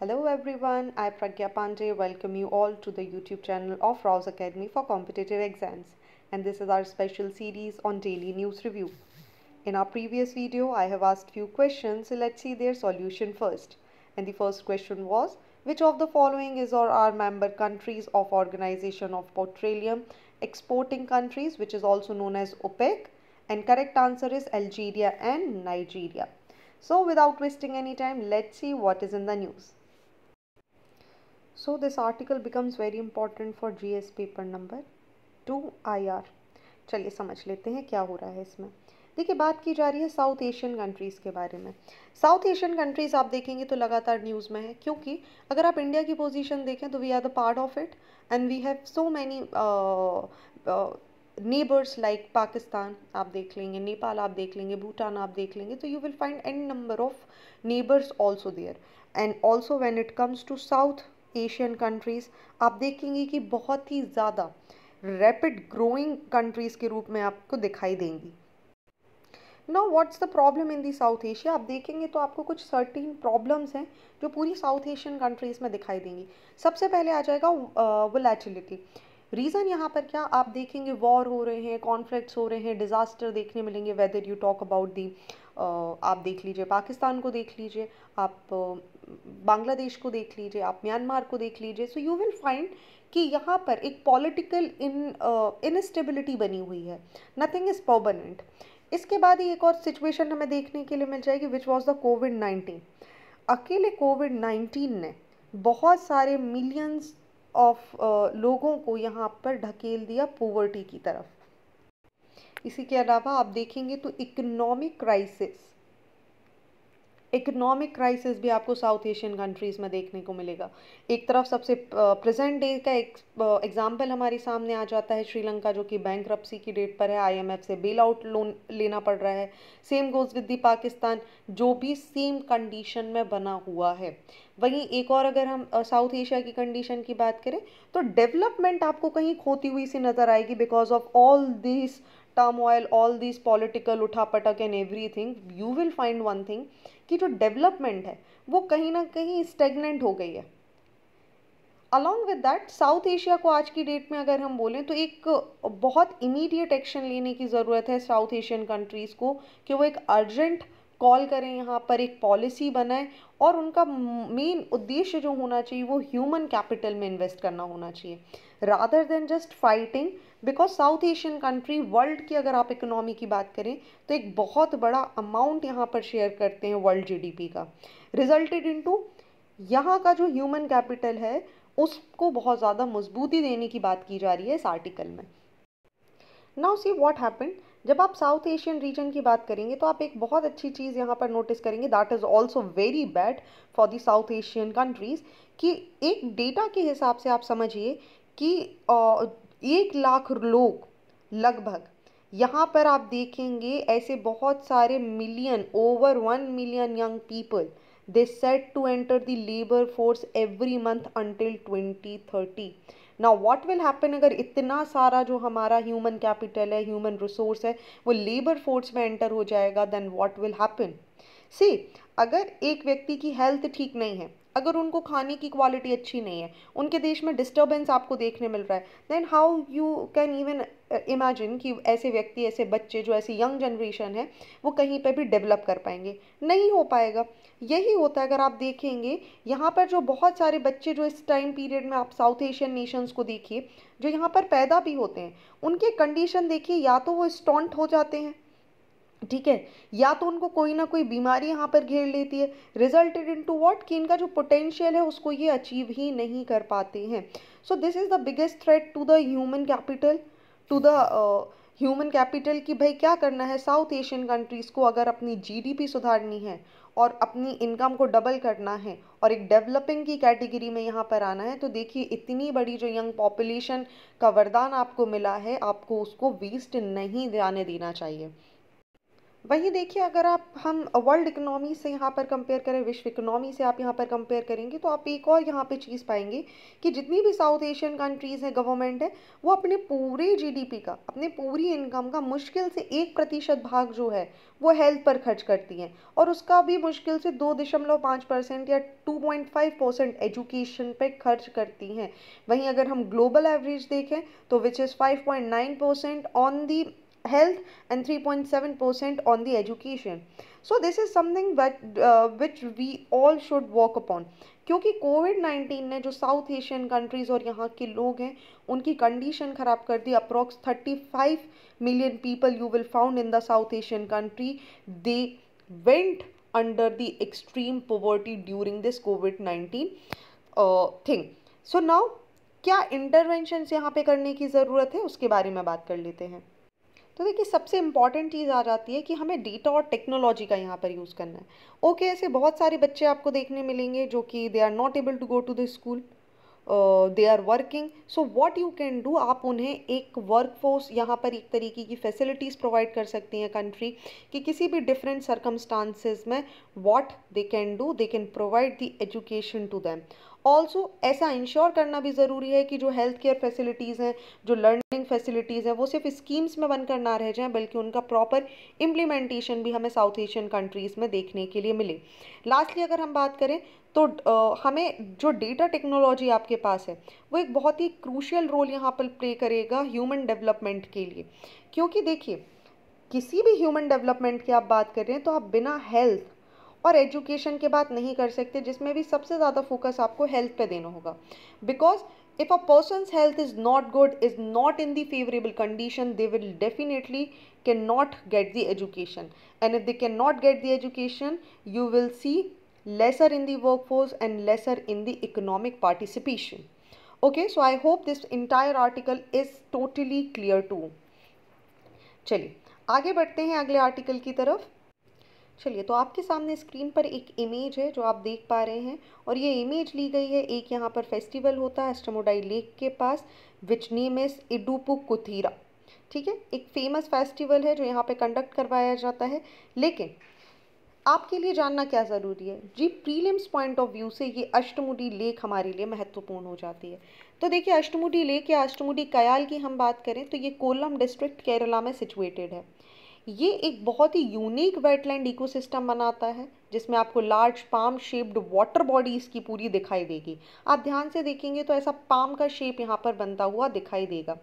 Hello everyone, I Pragya Pandey welcome you all to the YouTube channel of Rouse Academy for Competitive Exams and this is our special series on daily news review. In our previous video, I have asked few questions so let's see their solution first. And the first question was, which of the following is or are member countries of Organization of Petroleum Exporting Countries which is also known as OPEC and correct answer is Algeria and Nigeria. So without wasting any time, let's see what is in the news. So this article becomes very important for GS paper number two I R चलिए समझ लेते हैं क्या हो रहा है इसमें देखिए बात की जा रही है साउथ एशियन कंट्रीज़ के बारे में साउथ एशियन कंट्रीज़ आप देखेंगे तो लगातार न्यूज़ में है क्योंकि अगर आप इंडिया की पोजीशन देखें तो we are the part of it and we have so many neighbours like Pakistan आप देख लेंगे नेपाल आप देख लेंगे भूटान आप देख लेंगे तो you will find an number of neighbours also there and also when it comes to South Asian countries आप देखेंगे कि बहुत ही ज़्यादा रैपिड ग्रोइंग कंट्रीज़ के रूप में आपको दिखाई देंगी no what's the problem in the South Asia आप देखेंगे तो आपको कुछ सर्टीन प्रॉब्लम्स हैं जो पूरी साउथ एशियन कंट्रीज़ में दिखाई देंगी सबसे पहले आ जाएगा वोलेटिलिटी रीज़न यहाँ पर क्या आप देखेंगे वॉर हो रहे हैं कॉन्फ्लिक्ट्स हो रहे हैं डिज़ास्टर देखने मिलेंगे whether you talk about the आप देख लीजिए पाकिस्तान को देख लीजिए आप बांग्लादेश को देख लीजिए आप म्यांमार को देख लीजिए सो यू विल फाइंड कि यहाँ पर एक पॉलिटिकल इन इनस्टेबिलिटी बनी हुई है नथिंग इज़ पर्मानेंट इसके बाद ही एक और सिचुएशन हमें देखने के लिए मिल जाएगी which was the covid nineteen अकेले कोविड नाइन्टीन ने बहुत सारे मिलियंस ऑफ uh, लोगों को यहाँ पर ढकेल दिया पोवर्टी की तरफ इसी के अलावा आप देखेंगे तो इकोनॉमिक क्राइसिस इकोनॉमिक क्राइसिस भी आपको साउथ एशियन कंट्रीज़ में देखने को मिलेगा एक तरफ सबसे प्रेजेंट डे का एक एग्जाम्पल हमारे सामने आ जाता है श्रीलंका जो कि बैंक की डेट पर है आईएमएफ से बेल आउट लोन लेना पड़ रहा है same goes with the Pakistan जो भी सेम कंडीशन में बना हुआ है वहीं एक और अगर हम साउथ एशिया की कंडीशन की बात करें तो डेवलपमेंट आपको कहीं खोती हुई सी नज़र आएगी because of all this turmoil all this political उठापटक and thing you will find one thing कि जो डेवलपमेंट है वो कहीं ना कहीं स्टेगनेंट हो गई है along with that South Asia को आज की डेट में अगर हम बोलें तो एक बहुत इमीडिएट एक्शन लेने की ज़रूरत है साउथ एशियन कंट्रीज़ को कि वो एक अर्जेंट कॉल करें यहाँ पर एक पॉलिसी बनाएं और उनका मेन उद्देश्य जो होना चाहिए वो ह्यूमन कैपिटल में इन्वेस्ट करना होना चाहिए rather than just fighting because South Asian country world की अगर आप इकोनॉमी की बात करें तो एक बहुत बड़ा अमाउंट यहाँ पर शेयर करते हैं वर्ल्ड जीडीपी का रिजल्टेड इनटू यहाँ का जो ह्यूमन कैपिटल है उसको बहुत ज़्यादा मजबूती देने की बात की जा रही है इस आर्टिकल में नाउ सी वॉट हैपन जब आप साउथ एशियन रीजन की बात करेंगे तो आप एक बहुत अच्छी चीज़ यहाँ पर नोटिस करेंगे that is also very bad for the South Asian countries कि एक डेटा के हिसाब से आप समझिए कि एक लाख लोग लगभग यहाँ पर आप देखेंगे ऐसे बहुत सारे million over one million young people they set to enter the labour force every month until twenty thirty ना व्हाट विल हैपन अगर इतना सारा जो हमारा ह्यूमन कैपिटल है ह्यूमन रिसोर्स है वो लेबर फोर्स में एंटर हो जाएगा then what will happen see अगर एक व्यक्ति की हेल्थ ठीक नहीं है अगर उनको खाने की क्वालिटी अच्छी नहीं है उनके देश में डिस्टर्बेंस आपको देखने मिल रहा है then how you can even imagine कि ऐसे व्यक्ति ऐसे बच्चे जो ऐसी यंग जनरेशन है वो कहीं पर भी डेवलप कर पाएंगे नहीं हो पाएगा यही होता है अगर आप देखेंगे यहाँ पर जो बहुत सारे बच्चे जो इस टाइम पीरियड में आप साउथ एशियन नेशंस को देखिए जो यहाँ पर पैदा भी होते हैं उनके कंडीशन देखिए या तो वो स्टॉन्ट हो जाते हैं ठीक है या तो उनको कोई ना कोई बीमारी यहाँ पर घेर लेती है रिजल्टेड इन टू वॉट कि इनका जो पोटेंशियल है उसको ये अचीव ही नहीं कर पाते हैं so this is the biggest threat to the human capital to the human capital कि भाई क्या करना है साउथ एशियन कंट्रीज़ को अगर अपनी जीडीपी सुधारनी है और अपनी इनकम को डबल करना है और एक डेवलपिंग की कैटेगरी में यहाँ पर आना है तो देखिए इतनी बड़ी जो यंग पॉपुलेशन का वरदान आपको मिला है आपको उसको वेस्ट नहीं जाने देना चाहिए वहीं देखिए अगर आप हम वर्ल्ड इकोनॉमी से यहाँ पर कंपेयर करें विश्व इकोनॉमी से आप यहाँ पर कंपेयर करेंगे तो आप एक और यहाँ पे चीज़ पाएंगे कि जितनी भी साउथ एशियन कंट्रीज़ हैं गवर्नमेंट है वो अपने पूरे जीडीपी का अपने पूरी इनकम का मुश्किल से एक प्रतिशत भाग जो है वो हेल्थ पर खर्च करती हैं और उसका भी मुश्किल से दो दशमलव पाँच परसेंट या two point five percent education पर खर्च करती हैं वहीं अगर हम ग्लोबल एवरेज देखें तो which is five point nine percent on the health and 3.7% on the education so this is something that uh, which we all should work upon क्योंकि कोविड नाइन्टीन ने जो साउथ एशियन कंट्रीज़ और यहाँ के लोग हैं उनकी कंडीशन ख़राब कर दी approx thirty five million people you will found in the south Asian country they went under the extreme poverty during this COVID nineteen thing so now क्या इंटरवेंशंस यहाँ पे करने की ज़रूरत है उसके बारे में बात कर लेते हैं तो देखिए सबसे इम्पॉर्टेंट चीज़ आ जाती है कि हमें डेटा और टेक्नोलॉजी का यहाँ पर यूज़ करना है ओके okay, ऐसे बहुत सारे बच्चे आपको देखने मिलेंगे जो कि they are not able to go to the school they are working so what you can do आप उन्हें एक वर्क फोर्स यहाँ पर एक तरीके की फैसिलिटीज़ प्रोवाइड कर सकती हैं कंट्री कि किसी भी डिफरेंट सर्कमस्टांसिस में what they can do they can provide the education to them also ऐसा इंश्योर करना भी ज़रूरी है कि जो हेल्थ केयर फैसिलिटीज़ हैं जो लर्निंग फैसिलिटीज़ हैं वो सिर्फ स्कीम्स में बनकर ना रह जाएं बल्कि उनका प्रॉपर इम्प्लीमेंटेशन भी हमें साउथ एशियन कंट्रीज़ में देखने के लिए मिले लास्टली अगर हम बात करें तो हमें जो डेटा टेक्नोलॉजी आपके पास है वो एक बहुत ही क्रूशियल रोल यहाँ पर प्ले करेगा ह्यूमन डेवलपमेंट के लिए क्योंकि देखिए किसी भी ह्यूमन डेवलपमेंट की आप बात कर रहे हैं तो आप बिना हेल्थ और एजुकेशन के बाद नहीं कर सकते जिसमें भी सबसे ज़्यादा फोकस आपको हेल्थ पे देना होगा because if a person health is not good is not in the favourable condition they will definitely can not get the education and if they can not get the education you will see lesser in the work force and lesser in the economic participation okay so I hope this entire article is totally clear to चलिए आगे बढ़ते हैं अगले article की तरफ चलिए तो आपके सामने स्क्रीन पर एक इमेज है जो आप देख पा रहे हैं और ये इमेज ली गई है एक यहाँ पर फेस्टिवल होता है एस्टमोडाई लेक के पास विच नेम इज़ इडुपू कुथीरा ठीक है एक फेमस फेस्टिवल है जो यहाँ पे कंडक्ट करवाया जाता है लेकिन आपके लिए जानना क्या ज़रूरी है जी प्रीलिम्स पॉइंट ऑफ व्यू से ये अष्टमुडी लेक हमारे लिए महत्वपूर्ण हो जाती है तो देखिए अष्टमुडी लेक या अष्टमुडी कयाल की हम बात करें तो ये कोल्लम डिस्ट्रिक्ट केरला में सिचुएटेड है ये एक बहुत ही यूनिक वेटलैंड इकोसिस्टम बनाता है जिसमें आपको large palm shaped water body इसकी पूरी दिखाई देगी आप ध्यान से देखेंगे तो ऐसा पाम का शेप यहाँ पर बनता हुआ दिखाई देगा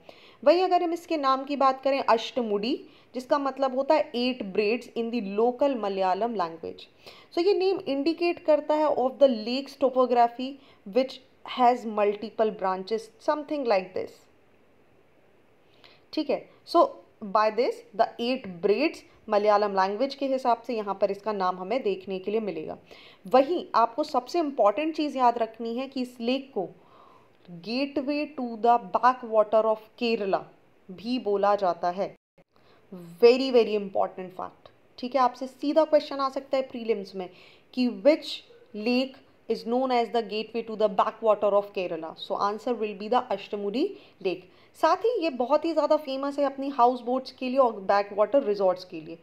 वहीं अगर हम इसके नाम की बात करें अष्टमुडी जिसका मतलब होता है eight braids in the local Malayalam language so ये नेम इंडिकेट करता है of the lake's topography which has multiple branches something like this ठीक है so so, by this the eight braids Malayalam language के हिसाब से यहाँ पर इसका नाम हमें देखने के लिए मिलेगा वहीं आपको सबसे इम्पॉर्टेंट चीज़ याद रखनी है कि इस लेक को gateway to the back water of Kerala भी बोला जाता है वेरी वेरी इंपॉर्टेंट फैक्ट ठीक है आपसे सीधा क्वेश्चन आ सकता है प्रीलिम्स में कि which lake is known as the gateway to the backwater of Kerala? So answer will be the Ashtamudi Lake. साथ ही ये बहुत ही ज़्यादा फेमस है अपनी हाउस बोट्स के लिए और बैक वाटर रिजॉर्ट्स के लिए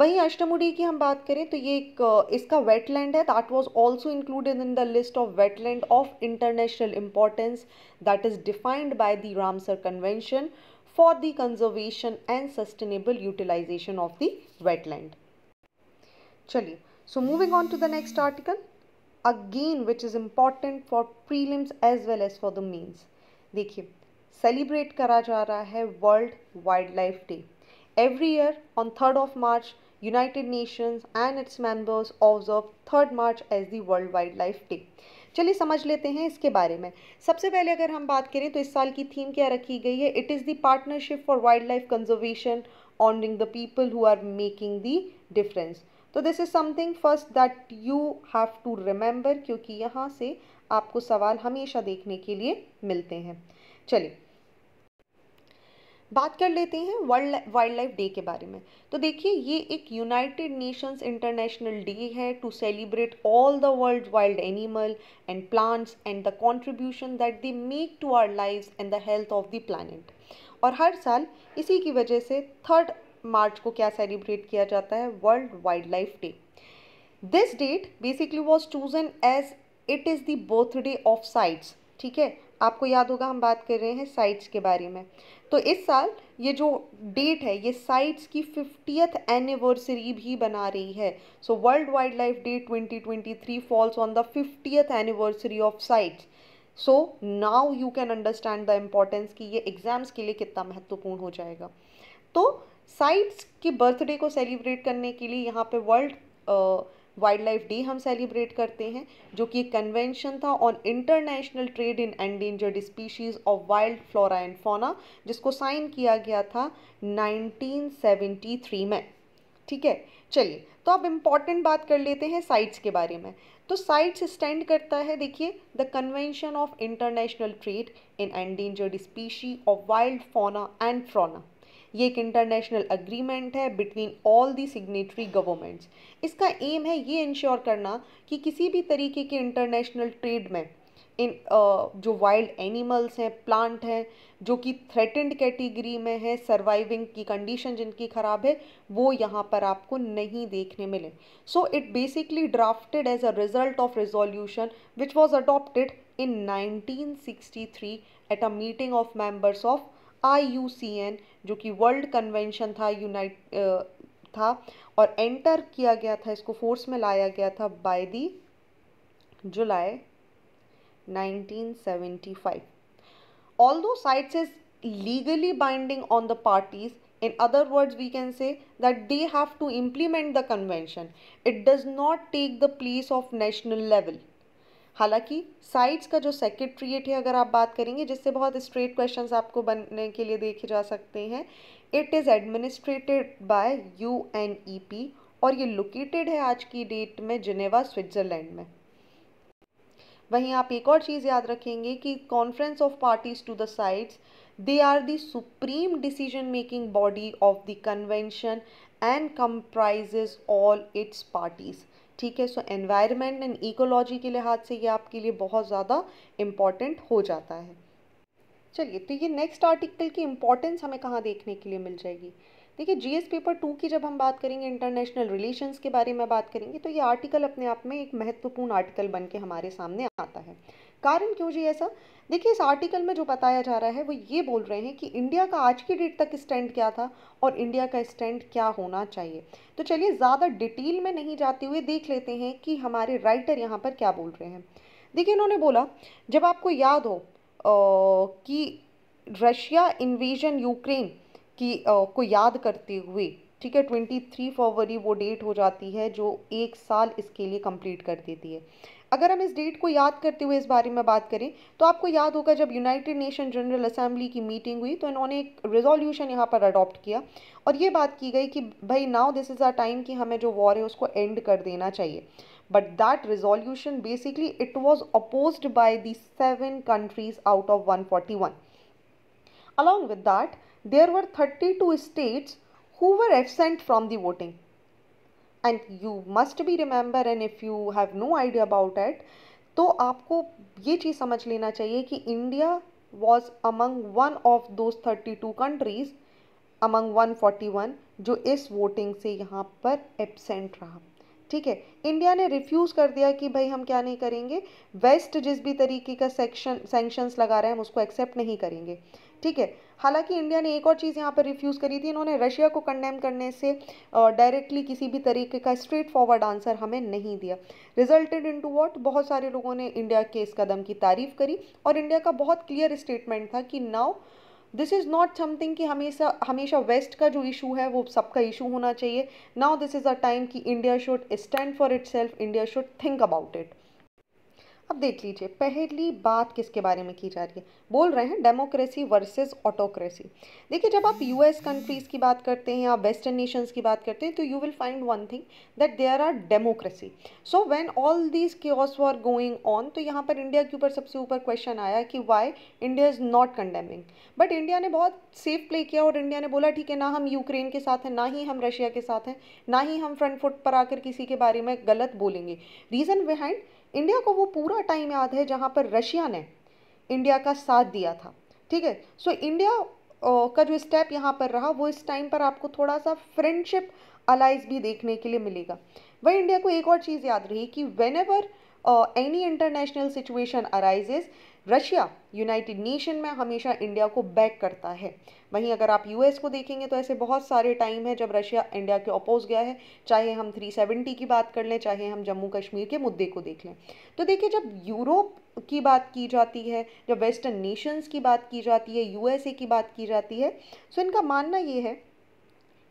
वहीं अष्टमुडी की हम बात करें तो ये एक इसका वेटलैंड है that was also included in the list of wetland of international importance that is defined by the Ramsar convention for the conservation and sustainable utilisation of the wetland चलिए so moving on to the next article again which is important for prelims as well as for the means देखिए celebrate करा जा रहा है world wild life day every year on third of March United Nations and its members observe third March as the world wild life day चलिए समझ लेते हैं इसके बारे में सबसे पहले अगर हम बात करें तो इस साल की थीम क्या रखी गई है it is the partnership for wild life conservation honouring the people who are making the difference तो this is something first that you have to remember क्योंकि यहाँ से आपको सवाल हमेशा देखने के लिए मिलते हैं चलिए बात कर लेते हैं वर्ल्ड वाइल्ड लाइफ डे के बारे में तो देखिए ये एक यूनाइटेड नेशंस इंटरनेशनल डे है to celebrate all the world wild animal and plants and the contribution that they make to our lives and the health of the planet और हर साल इसी की वजह से थर्ड मार्च को क्या सेलिब्रेट किया जाता है world wild life day this date basically was chosen as it is the birthday of CITES ठीक है आपको याद होगा हम बात कर रहे हैं साइट्स के बारे में तो इस साल ये जो डेट है ये साइट्स की फिफ्टियथ एनिवर्सरी भी बना रही है so world wild life day twenty twenty three falls on the fiftieth anniversary of CITES so now you can understand the importance कि ये एग्ज़ाम्स के लिए कितना महत्वपूर्ण हो जाएगा तो साइट्स के बर्थडे को सेलिब्रेट करने के लिए यहाँ पे वर्ल्ड वाइल्ड लाइफ डे हम सेलिब्रेट करते हैं जो कि एक कन्वेंशन था on international trade in endangered species of wild flora and fauna जिसको साइन किया गया था 1973 में ठीक है चलिए तो अब इम्पॉर्टेंट बात कर लेते हैं साइट्स के बारे में तो साइट्स स्टैंड करता है देखिए the convention of international trade in endangered species of wild fauna and flora ये एक इंटरनेशनल अग्रीमेंट है between all the signatory governments इसका एम है ये इंश्योर करना कि किसी भी तरीके के इंटरनेशनल ट्रेड में इन जो वाइल्ड एनिमल्स हैं प्लांट हैं जो कि थ्रेटेंड कैटेगरी में है सर्वाइविंग की कंडीशन जिनकी ख़राब है वो यहाँ पर आपको नहीं देखने मिले so it basically drafted as a result of resolution which was adopted in 1963 at a meeting of members of IUCN जो कि वर्ल्ड कन्वेंशन था यूनाइट था और एंटर किया गया था इसको फोर्स में लाया गया था by the July 1975 although CITES is legally binding on the parties in other words we can say that they have to implement the convention it does not take the place of national level हालांकि CITES का जो सेक्रेट्रिएट है अगर आप बात करेंगे जिससे बहुत स्ट्रेट क्वेश्चन आपको बनने के लिए देखे जा सकते हैं it is administrated by U N E P और ये लोकेटेड है आज की डेट में जिनेवा स्विट्ज़रलैंड में वहीं आप एक और चीज़ याद रखेंगे कि conference of parties to the CITES they are the supreme decision making body of the convention and comprises all its parties ठीक है सो एनवायरनमेंट एंड इकोलॉजी के लिहाज से ये आपके लिए बहुत ज़्यादा इम्पॉर्टेंट हो जाता है चलिए तो ये नेक्स्ट आर्टिकल की इम्पॉर्टेंस हमें कहाँ देखने के लिए मिल जाएगी देखिए जीएस पेपर टू की जब हम बात करेंगे इंटरनेशनल रिलेशंस के बारे में बात करेंगे तो ये आर्टिकल अपने आप में एक महत्वपूर्ण आर्टिकल बन के हमारे सामने आता है कारण क्यों जी ऐसा देखिए इस आर्टिकल में जो बताया जा रहा है वो ये बोल रहे हैं कि इंडिया का आज की डेट तक स्टैंड क्या था और इंडिया का स्टैंड क्या होना चाहिए तो चलिए ज़्यादा डिटेल में नहीं जाते हुए देख लेते हैं कि हमारे राइटर यहाँ पर क्या बोल रहे हैं देखिए इन्होंने बोला जब आपको याद हो आ, कि रशिया इन्वेजन यूक्रेन की आ, को याद करते हुए ठीक है ट्वेंटी थ्री फरवरी वो डेट हो जाती है जो एक साल इसके लिए कंप्लीट कर देती है अगर हम इस डेट को याद करते हुए इस बारे में बात करें तो आपको याद होगा जब यूनाइटेड नेशन जनरल असेंबली की मीटिंग हुई तो इन्होंने एक रेजोल्यूशन यहाँ पर अडॉप्ट किया और ये बात की गई कि भाई now this is a time कि हमें जो वॉर है उसको एंड कर देना चाहिए but that resolution basically it was oppose by the seven countries out of one forty one along with that there were thirty two states who were absent from the voting and you must be remember and if you have no idea about it तो आपको ये चीज़ समझ लेना चाहिए कि India was among one of those thirty two countries among one forty one जो इस वोटिंग से यहाँ पर एबसेंट रहा ठीक है इंडिया ने रिफ्यूज़ कर दिया कि भाई हम क्या नहीं करेंगे वेस्ट जिस भी तरीके का सेक्शन सेंक्शंस लगा रहे हैं हम उसको एक्सेप्ट नहीं करेंगे ठीक है हालांकि इंडिया ने एक और चीज़ यहाँ पर रिफ्यूज़ करी थी इन्होंने रशिया को कंडेम करने से डायरेक्टली किसी भी तरीके का स्ट्रेट फॉरवर्ड आंसर हमें नहीं दिया रिजल्टेड इन टू वॉट बहुत सारे लोगों ने इंडिया के इस कदम की तारीफ करी और इंडिया का बहुत क्लियर स्टेटमेंट था कि now this is not something कि हमेशा हमेशा वेस्ट का जो इशू है वो सबका इशू होना चाहिए now this is a time कि India should stand for itself India should think about it अब देख लीजिए पहली बात किसके बारे में की जा रही है बोल रहे हैं डेमोक्रेसी वर्सेस ऑटोक्रेसी देखिए जब आप यूएस कंट्रीज़ की बात करते हैं या वेस्टर्न नेशंस की बात करते हैं तो you will find one thing that there are democracy so when all these chaos were going on तो यहाँ पर इंडिया के ऊपर सबसे ऊपर क्वेश्चन आया कि why India is not condemning but India ने बहुत सेफ प्ले किया और इंडिया ने बोला ठीक है ना हम यूक्रेन के साथ हैं ना ही हम रशिया के साथ हैं ना ही हम फ्रंट फुट पर आकर किसी के बारे में गलत बोलेंगे रीज़न बिहाइंड इंडिया को वो पूरा टाइम याद है जहाँ पर रशिया ने इंडिया का साथ दिया था ठीक है सो इंडिया का जो स्टेप यहाँ पर रहा वो इस टाइम पर आपको थोड़ा सा फ्रेंडशिप अलाइज भी देखने के लिए मिलेगा वह इंडिया को एक और चीज़ याद रही कि whenever or any international situation arises Russia United Nation में हमेशा इंडिया को बैक करता है वहीं अगर आप यूएस को देखेंगे तो ऐसे बहुत सारे टाइम है जब रशिया इंडिया के अपोज गया है चाहे हम 370 की बात कर लें चाहे हम जम्मू कश्मीर के मुद्दे को देख लें तो देखिए जब यूरोप की बात की जाती है जब वेस्टर्न नेशंस की बात की जाती है यूएसए की बात की जाती है सो तो इनका मानना ये है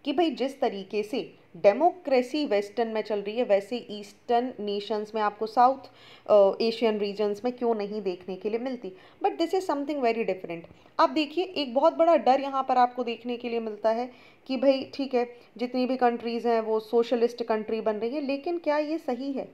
कि भाई जिस तरीके से डेमोक्रेसी वेस्टर्न में चल रही है वैसे ईस्टर्न नेशंस में आपको साउथ एशियन रीजन्स में क्यों नहीं देखने के लिए मिलती but this is something very different आप देखिए एक बहुत बड़ा डर यहाँ पर आपको देखने के लिए मिलता है कि भाई ठीक है जितनी भी कंट्रीज़ हैं वो सोशलिस्ट कंट्री बन रही है लेकिन क्या ये सही है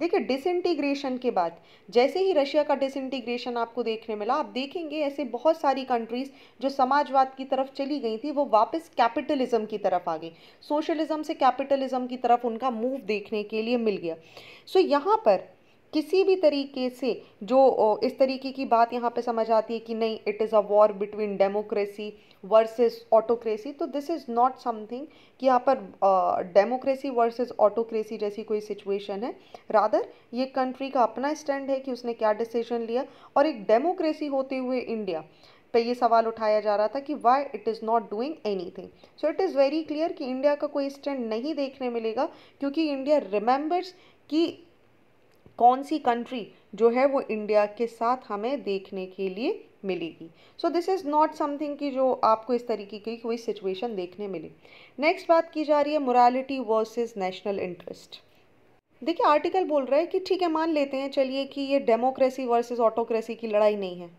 देखिए डिसइंटीग्रेशन के बाद जैसे ही रशिया का डिसइंटीग्रेशन आपको देखने मिला आप देखेंगे ऐसे बहुत सारी कंट्रीज़ जो समाजवाद की तरफ चली गई थी वो वापस कैपिटलिज्म की तरफ आ गई सोशलिज्म से कैपिटलिज्म की तरफ उनका मूव देखने के लिए मिल गया सो so, यहाँ पर किसी भी तरीके से जो इस तरीके की बात यहाँ पे समझ आती है कि नहीं it is a war between democracy versus autocracy तो दिस इज़ नॉट समथिंग कि यहाँ पर डेमोक्रेसी वर्सेस ऑटोक्रेसी जैसी कोई सिचुएशन है रादर ये कंट्री का अपना स्टैंड है कि उसने क्या डिसीजन लिया और एक डेमोक्रेसी होते हुए इंडिया पे ये सवाल उठाया जा रहा था कि why it is not doing anything so it is very clear कि इंडिया का कोई स्टैंड नहीं देखने मिलेगा क्योंकि इंडिया रिमेंबर्स कि कौन सी कंट्री जो है वो इंडिया के साथ हमें देखने के लिए मिलेगी so this is not something कि जो आपको इस तरीके की कोई सिचुएशन देखने मिले नेक्स्ट बात की जा रही है मोरालिटी वर्सेस नेशनल इंटरेस्ट देखिए आर्टिकल बोल रहा है कि ठीक है मान लेते हैं चलिए कि ये डेमोक्रेसी वर्सेस ऑटोक्रेसी की लड़ाई नहीं है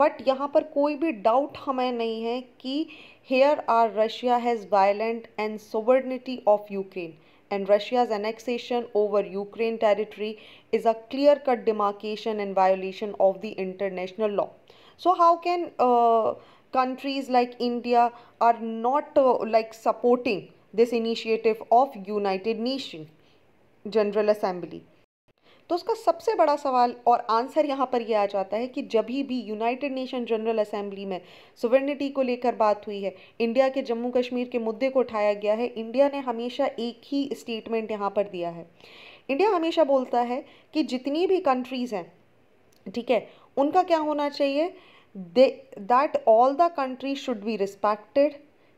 बट यहाँ पर कोई भी डाउट हमें नहीं है कि here are Russia has violated and sovereignty of Ukraine and Russia's annexation over Ukraine territory is a clear cut demarcation and violation of the international law. So, how can uh, countries like India are not uh, like supporting this initiative of United Nations General Assembly? तो उसका सबसे बड़ा सवाल और answer यहाँ पर यह आ जाता है कि जब भी यूनाइटेड नेशन जनरल असेंबली में सुवर्निटी को लेकर बात हुई है इंडिया के जम्मू कश्मीर के मुद्दे को उठाया गया है इंडिया ने हमेशा एक ही स्टेटमेंट यहाँ पर दिया है इंडिया हमेशा बोलता है कि जितनी भी कंट्रीज़ हैं ठीक है उनका क्या होना चाहिए they that all the country should be respected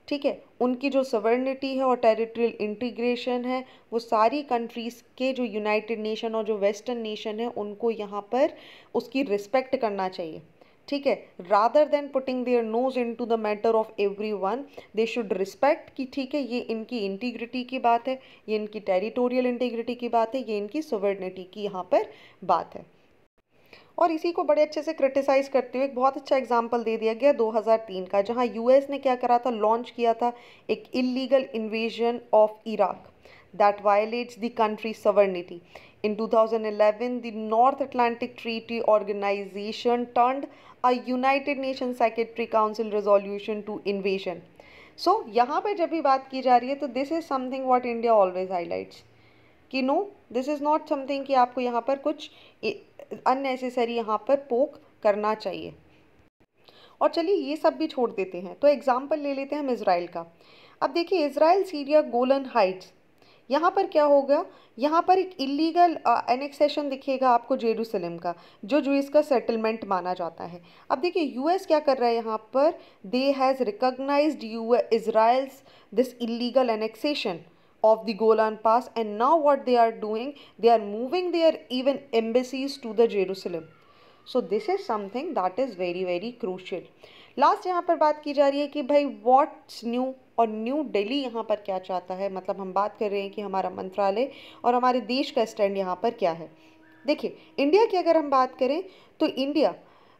ठीक है उनकी जो सवर्निटी है और टेरिटोरियल इंटीग्रेशन है वो सारी कंट्रीज़ के जो यूनाइटेड नेशन और जो वेस्टर्न नेशन है उनको यहाँ पर उसकी रिस्पेक्ट करना चाहिए ठीक है rather than putting their nose into the matter of everyone they should respect कि ठीक है ये इनकी इंटीग्रिटी की बात है ये इनकी टेरिटोरियल इंटीग्रिटी की बात है ये इनकी सोवर्निटी की यहाँ पर बात है और इसी को बड़े अच्छे से क्रिटिसाइज़ करते हुए एक बहुत अच्छा एग्जाम्पल दे दिया गया 2003 का जहाँ यूएस ने क्या करा था लॉन्च किया था एक illegal invasion of Iraq that violates the country sovereignty in 2011, the North Atlantic treaty organisation turned a United Nation secretary council resolution to invasion so यहाँ पर जब भी बात की जा रही है तो this is something what India always highlights कि no this is not something कि आपको यहाँ पर कुछ अननेसेसरी यहाँ पर पोक करना चाहिए और चलिए ये सब भी छोड़ देते हैं तो एग्ज़ाम्पल ले लेते हैं हम इसराइल का अब देखिए इसराइल सीरिया गोलन हाइट्स यहाँ पर क्या होगा यहाँ पर एक इलीगल एनेक्सेशन दिखेगा आपको जेरूसलम का जो जूस का सेटलमेंट माना जाता है अब देखिए यूएस क्या कर रहा है यहाँ पर they has recognize you Israel's this illegal annexation of the Golan Pass and now what they are doing they are moving their even embassies to the Jerusalem so this is something that is very very crucial last यहाँ पर बात की जा रही है कि भाई what's new और न्यू दिल्ली यहाँ पर क्या चाहता है मतलब हम बात कर रहे हैं कि हमारा मंत्रालय और हमारे देश का स्टैंड यहाँ पर क्या है देखिए इंडिया की अगर हम बात करें तो इंडिया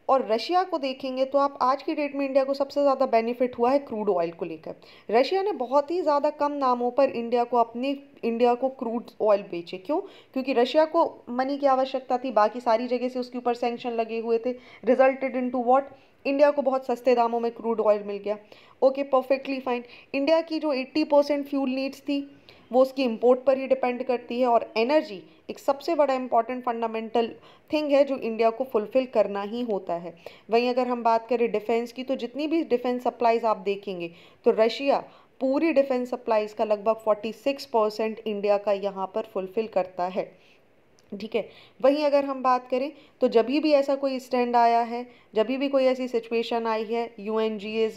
और रशिया को देखेंगे तो आप आज की डेट में इंडिया को सबसे ज़्यादा बेनिफिट हुआ है क्रूड ऑयल को लेकर रशिया ने बहुत ही ज़्यादा कम नामों पर इंडिया को अपने इंडिया को क्रूड ऑयल बेचे क्यों क्योंकि रशिया को मनी की आवश्यकता थी बाकी सारी जगह से उसके ऊपर सेंक्शन लगे हुए थे resulted into what India को बहुत सस्ते दामों में क्रूड ऑयल मिल गया ओके परफेक्टली फाइन इंडिया की जो 80 परसेंट फ्यूल नीड्स थी वो उसकी इम्पोर्ट पर ही डिपेंड करती है और एनर्जी एक सबसे बड़ा इम्पॉर्टेंट फंडामेंटल थिंग है जो इंडिया को फुलफ़िल करना ही होता है वहीं अगर हम बात करें डिफेंस की तो जितनी भी डिफेंस सप्लाईज आप देखेंगे तो रशिया पूरी डिफेंस सप्लाईज का लगभग 46 परसेंट इंडिया का यहाँ पर फुलफ़िल करता है ठीक है वहीं अगर हम बात करें तो जब भी ऐसा कोई स्टैंड आया है जब भी कोई ऐसी सिचुएशन आई है यू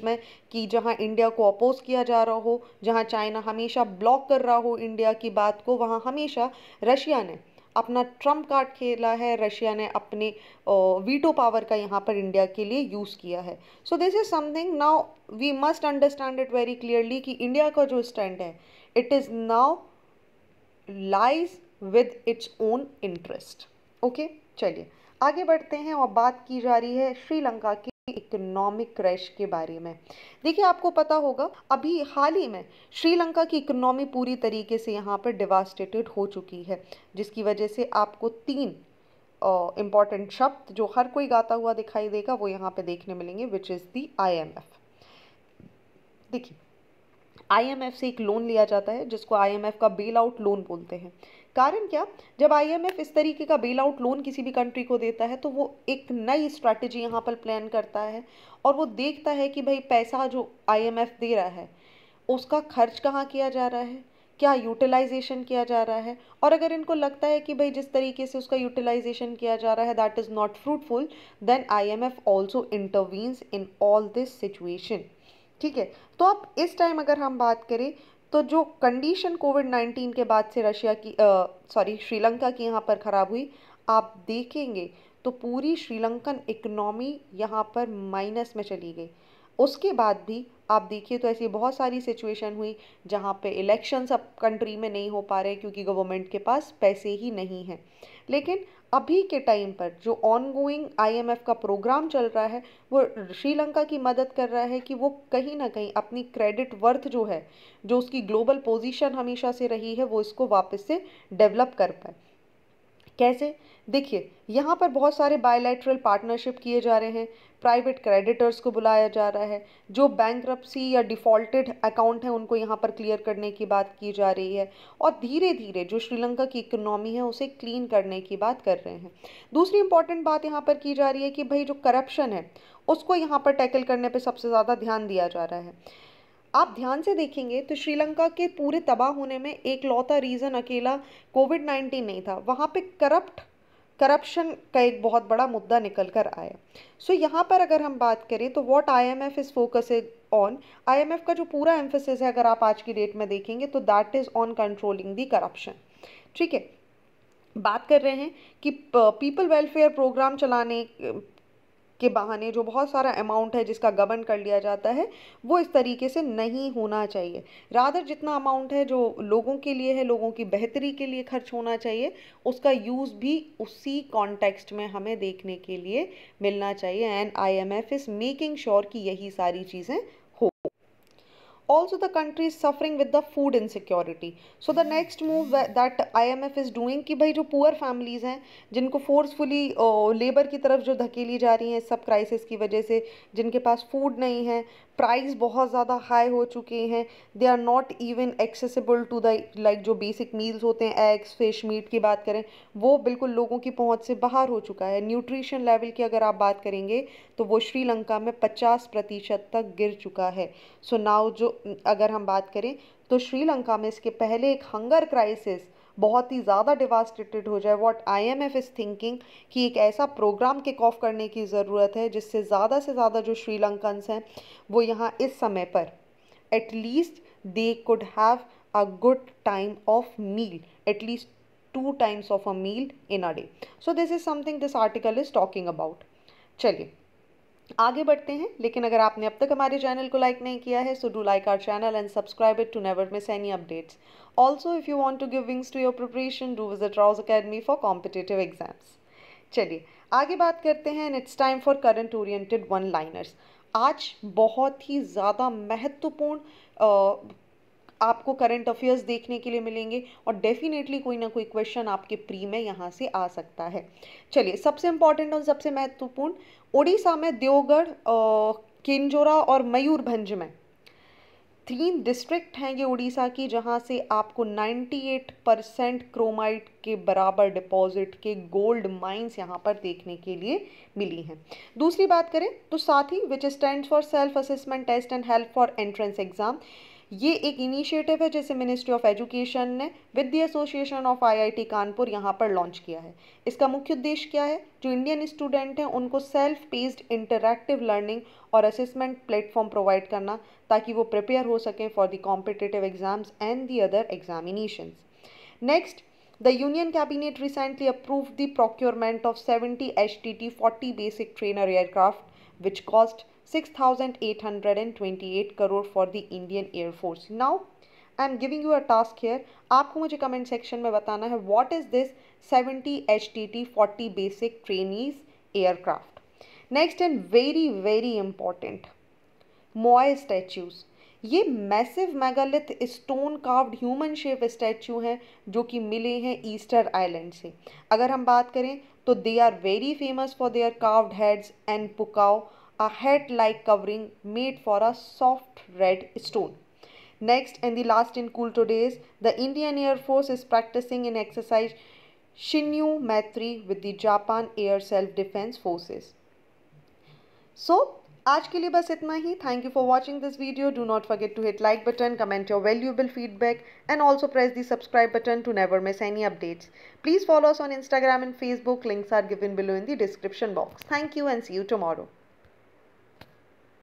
में कि जहां इंडिया को अपोज किया जा रहा हो जहां चाइना हमेशा ब्लॉक कर रहा हो इंडिया की बात को वहां हमेशा रशिया ने अपना ट्रम्प कार्ड खेला है रशिया ने अपने वीटो पावर का यहाँ पर इंडिया के लिए यूज़ किया है so this is something now we must understand it very clearly कि इंडिया का जो स्टैंड है it is now lies with its own interest okay चलिए आगे बढ़ते हैं और बात की जा रही है श्रीलंका की इकोनॉमिक क्रैश के बारे में देखिए आपको पता होगा अभी हाल ही में श्रीलंका की इकोनॉमी पूरी तरीके से यहाँ पर डिवास्टेटेड हो चुकी है जिसकी वजह से आपको तीन इम्पॉर्टेंट शब्द जो हर कोई गाता हुआ दिखाई देगा वो यहाँ पे देखने मिलेंगे विच इज़ दी आईएमएफ देखिए आईएमएफ से एक लोन लिया जाता है जिसको आईएमएफ का बेल आउट लोन बोलते हैं कारण क्या जब आईएमएफ इस तरीके का बेल आउट लोन किसी भी कंट्री को देता है तो वो एक नई स्ट्रैटेजी यहाँ पर प्लान करता है और वो देखता है कि भाई पैसा जो आईएमएफ दे रहा है उसका खर्च कहाँ किया जा रहा है क्या यूटिलाइजेशन किया जा रहा है और अगर इनको लगता है कि भाई जिस तरीके से उसका यूटिलाइजेशन किया जा रहा है that is not fruitful then I M F also intervenes in all this situation ठीक है तो अब इस टाइम अगर हम बात करें तो जो कंडीशन कोविड नाइन्टीन के बाद से रशिया की सॉरी श्रीलंका की यहाँ पर ख़राब हुई आप देखेंगे तो पूरी श्रीलंकन इकनॉमी यहाँ पर माइनस में चली गई उसके बाद भी आप देखिए तो ऐसी बहुत सारी सिचुएशन हुई जहाँ पे इलेक्शंस अब कंट्री में नहीं हो पा रहे क्योंकि गवर्नमेंट के पास पैसे ही नहीं हैं लेकिन अभी के टाइम पर जो ऑनगोइंग आईएमएफ का प्रोग्राम चल रहा है वो श्रीलंका की मदद कर रहा है कि वो कहीं ना कहीं अपनी क्रेडिट वर्थ जो है जो उसकी ग्लोबल पोजीशन हमेशा से रही है वो इसको वापस से डेवलप कर पाए कैसे देखिए यहाँ पर बहुत सारे बायोलैट्रल पार्टनरशिप किए जा रहे हैं प्राइवेट क्रेडिटर्स को बुलाया जा रहा है जो बैंक या डिफ़ॉल्टेड अकाउंट हैं उनको यहाँ पर क्लियर करने की बात की जा रही है और धीरे धीरे जो श्रीलंका की इकोनॉमी है उसे क्लीन करने की बात कर रहे हैं दूसरी इंपॉर्टेंट बात यहाँ पर की जा रही है कि भाई जो करप्शन है उसको यहाँ पर टैकल करने पर सबसे ज़्यादा ध्यान दिया जा रहा है आप ध्यान से देखेंगे तो श्रीलंका के पूरे तबाह होने में एक लौता रीज़न अकेला कोविड नाइन्टीन नहीं था वहाँ पे करप्ट करप्शन का एक बहुत बड़ा मुद्दा निकल कर आया सो so, यहाँ पर अगर हम बात करें तो what I M F is focus on I M F का जो पूरा एम्फोसिस है अगर आप आज की डेट में देखेंगे तो that is on controlling the corruption ठीक है बात कर रहे हैं कि पीपल वेलफेयर प्रोग्राम चलाने के बहाने जो बहुत सारा अमाउंट है जिसका गबन कर लिया जाता है वो इस तरीके से नहीं होना चाहिए रादर जितना अमाउंट है जो लोगों के लिए है लोगों की बेहतरी के लिए खर्च होना चाहिए उसका यूज़ भी उसी कॉन्टेक्स्ट में हमें देखने के लिए मिलना चाहिए and I M F is making sure कि यही सारी चीज़ें also the country is suffering with the food insecurity so the next move that IMF is doing ki bhai jo poor families hain jinko forcefully uh, labor ki taraf jo dhakeli ja rahi hai sab crisis ki wajah se jinke paas food nahi hai price बहुत ज़्यादा high हो चुके हैं they are not even accessible to the like जो basic meals होते हैं eggs fish meet की बात करें वो बिल्कुल लोगों की पहुंच से बाहर हो चुका है न्यूट्रिशन लेवल की अगर आप बात करेंगे तो वो श्रीलंका में पचास प्रतिशत तक गिर चुका है सो so नाउ जो अगर हम बात करें तो श्रीलंका में इसके पहले एक हंगर क्राइसिस बहुत ही ज़्यादा डिवास्टेटेड हो जाए what I M F is thinking कि एक ऐसा प्रोग्राम किक ऑफ करने की ज़रूरत है जिससे ज़्यादा से ज़्यादा जो श्रीलंकन्स हैं वो यहाँ इस समय पर at least they could have a good time of meal at least two times of a meal in a day so this is something this article is talking about चलिए आगे बढ़ते हैं लेकिन अगर आपने अब तक हमारे चैनल को लाइक नहीं किया है so do like our channel and subscribe it to never miss any updates also if you want to give wings to your preparation do visit Rau's academy for competitive exams चलिए आगे बात करते हैं and it's time for current oriented one liners आज बहुत ही ज़्यादा महत्वपूर्ण आपको करंट अफेयर्स देखने के लिए मिलेंगे और डेफिनेटली कोई ना कोई क्वेश्चन आपके प्री में यहाँ से आ सकता है चलिए सबसे इम्पॉर्टेंट और सबसे महत्वपूर्ण ओडिशा में देवगढ़ केंजोरा और मयूरभंज में तीन डिस्ट्रिक्ट हैं ये उड़ीसा की जहाँ से आपको 98 परसेंट क्रोमाइट के बराबर डिपॉजिट के गोल्ड माइंस यहाँ पर देखने के लिए मिली हैं दूसरी बात करें तो साथ ही which stand for self assessment test and help for entrance exam ये एक इनिशिएटिव है जैसे मिनिस्ट्री ऑफ एजुकेशन ने with the association of IIT Kanpur यहाँ पर लॉन्च किया है इसका मुख्य उद्देश्य क्या है जो इंडियन स्टूडेंट हैं उनको सेल्फ पेस्ड इंटरैक्टिव लर्निंग और असेसमेंट प्लेटफॉर्म प्रोवाइड करना ताकि वो प्रिपेयर हो सकें for the competitive exams and the other examination next cabinet recently approve the procurement of seventy H T T forty basic trainer aircraft which cost 6,828 crore for the Indian air force now I am giving you a task here आपको मुझे comment section में बताना है what is this 70 H T T forty basic trainees aircraft next and very very important moai statues ये massive megalith stone carved human shape statue हैं जो कि मिले हैं ईस्टर आइलैंड से अगर हम बात करें तो they are very famous for their carved heads and pukao a head like covering made for a soft red stone. Next and the last in Kulto days, the Indian Air Force is practicing an exercise Shinyu Maitri with the Japan Air Self Defense Forces. So, आज के लिए बस इतना ही thank you for watching this video do not forget to hit like button comment your valuable feedback and also press the subscribe button to never miss any updates please follow us on Instagram and Facebook links are given below in the description box thank you and see you tomorrow